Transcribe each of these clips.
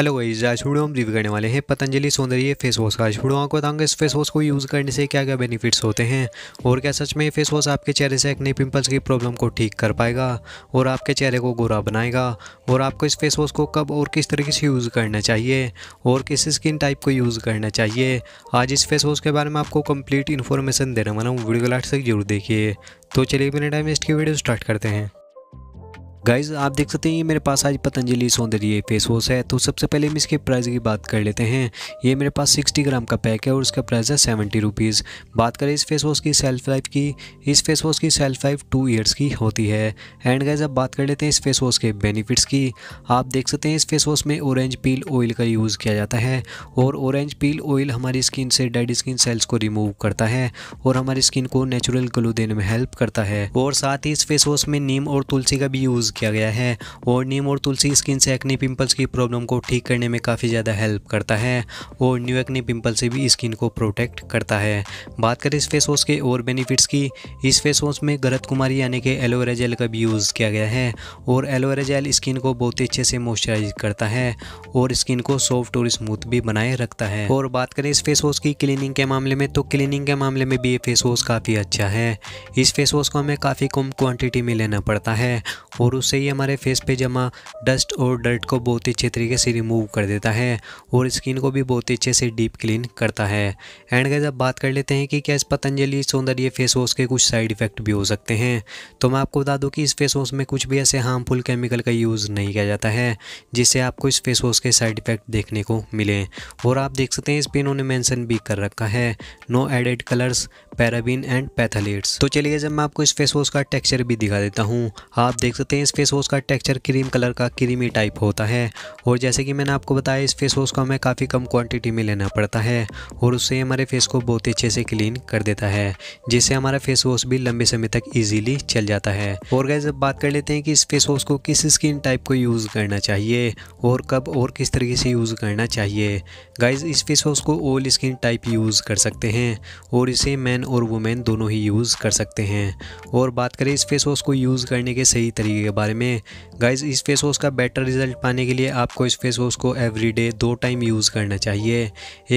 Hello guys आज video हम review करने वाले हैं पतंजलि सौंदर्य फेस वॉश का आज वीडियो आपको बताऊंगा इस फेस वॉश को यूज़ करने से क्या क्या बेनिफिट्स होते हैं और क्या सच में ये फेस वॉश आपके चेहरे से एक्ने पिंपल्स की प्रॉब्लम को ठीक कर पाएगा और आपके चेहरे को गोरा बनाएगा और आपको इस फेस वॉश को कब और किस तरीके से यूज़ करना चाहिए और किस स्किन टाइप को यूज़ करना चाहिए आज इस फेस वॉश के बारे में आपको कम्प्लीट इन्फॉर्मेशन देने वाला हूँ वीडियो लास्ट तक जरूर देखिए तो चलिए बिना टाइम इसकी वीडियो स्टार्ट करते हैं गाइज आप देख सकते हैं ये मेरे पास आज पतंजलि सौंदर्य फेस वॉश है तो सबसे पहले हम इसके प्राइस की बात कर लेते हैं ये मेरे पास 60 ग्राम का पैक है और इसका प्राइस है सेवेंटी रुपीज़ बात करें इस फेस वॉश की सेल्फ लाइफ की इस फेस वॉश की सेल्फ लाइफ टू ईयर्स की होती है एंड गाइज अब बात कर लेते हैं इस फेस वॉश के बेनिफिट्स की आप देख सकते हैं इस फेस वॉश में ऑरेंज पील ऑयल का यूज़ किया जाता है और ऑरेंज पील ऑयल हमारी स्किन से डेड स्किन सेल्स को रिमूव करता है और हमारी स्किन को नेचुरल ग्लो देने में हेल्प करता है और साथ ही इस फेस वॉश में नीम और तुलसी का भी यूज़ यूज़ किया गया है और नीम और तुलसी स्किन से एक्नी पिंपल्स की प्रॉब्लम को ठीक करने में काफ़ी ज़्यादा हेल्प करता है और न्यू एक्नी पिंपल से भी स्किन को प्रोटेक्ट करता है बात करें इस फेस वॉश के और बेनिफिट्स की इस फेस वॉश में गरत कुमारी यानी कि एलोवेरा जेल का भी यूज़ किया गया है और एलोवेरा जेल स्किन को बहुत ही अच्छे से मॉइस्चराइज करता है और स्किन को सॉफ्ट और स्मूथ भी बनाए रखता है और बात करें इस फेस वॉश की क्लीनिंग के मामले में तो क्लीनिंग के मामले में भी ये फेस वॉश काफ़ी अच्छा है इस फेस वॉश को हमें काफ़ी कम क्वांटिटी में लेना पड़ता है और उससे ही हमारे फेस पे जमा डस्ट और डर्ट को बहुत ही अच्छे तरीके से रिमूव कर देता है और स्किन को भी बहुत ही अच्छे से डीप क्लीन करता है एंड गैज अब बात कर लेते हैं कि क्या इस पतंजलि सौंदर्य फेस वॉश के कुछ साइड इफेक्ट भी हो सकते हैं तो मैं आपको बता दूँ कि इस फेस वॉश में कुछ भी ऐसे हार्मफुल केमिकल का यूज़ नहीं किया जाता है जिससे आपको इस फेस वॉश के साइड इफेक्ट देखने को मिले और आप देख सकते हैं इस पर इन्होंने मैंसन भी कर रखा है no added colours parabens and phthalates तो चलिए जब मैं आपको इस फेस वॉश का टेक्सचर भी दिखा देता हूँ आप देख सकते हैं इस फेस वॉश का टेक्सचर क्रीम कलर का क्रीमी टाइप होता है और जैसे कि मैंने आपको बताया इस फेस वॉश को हमें काफ़ी कम क्वांटिटी में लेना पड़ता है और उससे हमारे फेस को बहुत ही अच्छे से क्लीन कर देता है जिससे हमारा फेस वॉश भी लंबे समय तक ईजिली चल जाता है और गैस अब बात कर लेते हैं कि इस फेस वॉश को किस स्किन टाइप को यूज़ करना चाहिए और कब और किस तरीके से यूज़ करना चाहिए गाइज इस फेस वॉश को ऑल स्किन टाइप यूज़ कर सकते हैं और इसे मैन और वुमेन दोनों ही यूज़ कर सकते हैं और बात करें इस फेस वॉश को यूज़ करने के सही तरीके के बारे में गाइज़ इस फेस वॉश का बेटर रिजल्ट पाने के लिए आपको इस फेस वॉश को एवरीडे दो टाइम यूज़ करना चाहिए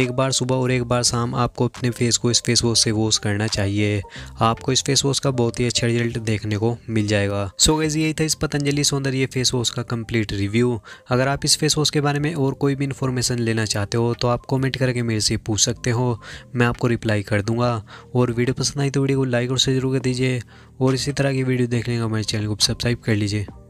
एक बार सुबह और एक बार शाम आपको अपने फेस को इस फेस वॉश से वॉश करना चाहिए आपको इस फेस वॉश का बहुत ही अच्छा रिजल्ट देखने को मिल जाएगा सो so गाइज़ यही था इस पतंजलि सौंदर्य फेस वॉश का कम्प्लीट रिव्यू अगर आप इस फेस वॉश के बारे में और कोई भी इन्फॉर्मेशन लेना चाहते हो तो आप कॉमेंट करके मेरे से पूछ सकते हो मैं आपको रिप्लाई कर दूंगा और वीडियो पसंद आई तो वीडियो को लाइक और शेयर जरूर कर दीजिए और इसी तरह की वीडियो देखने का मेरे चैनल को सब्सक्राइब कर लीजिए друзі.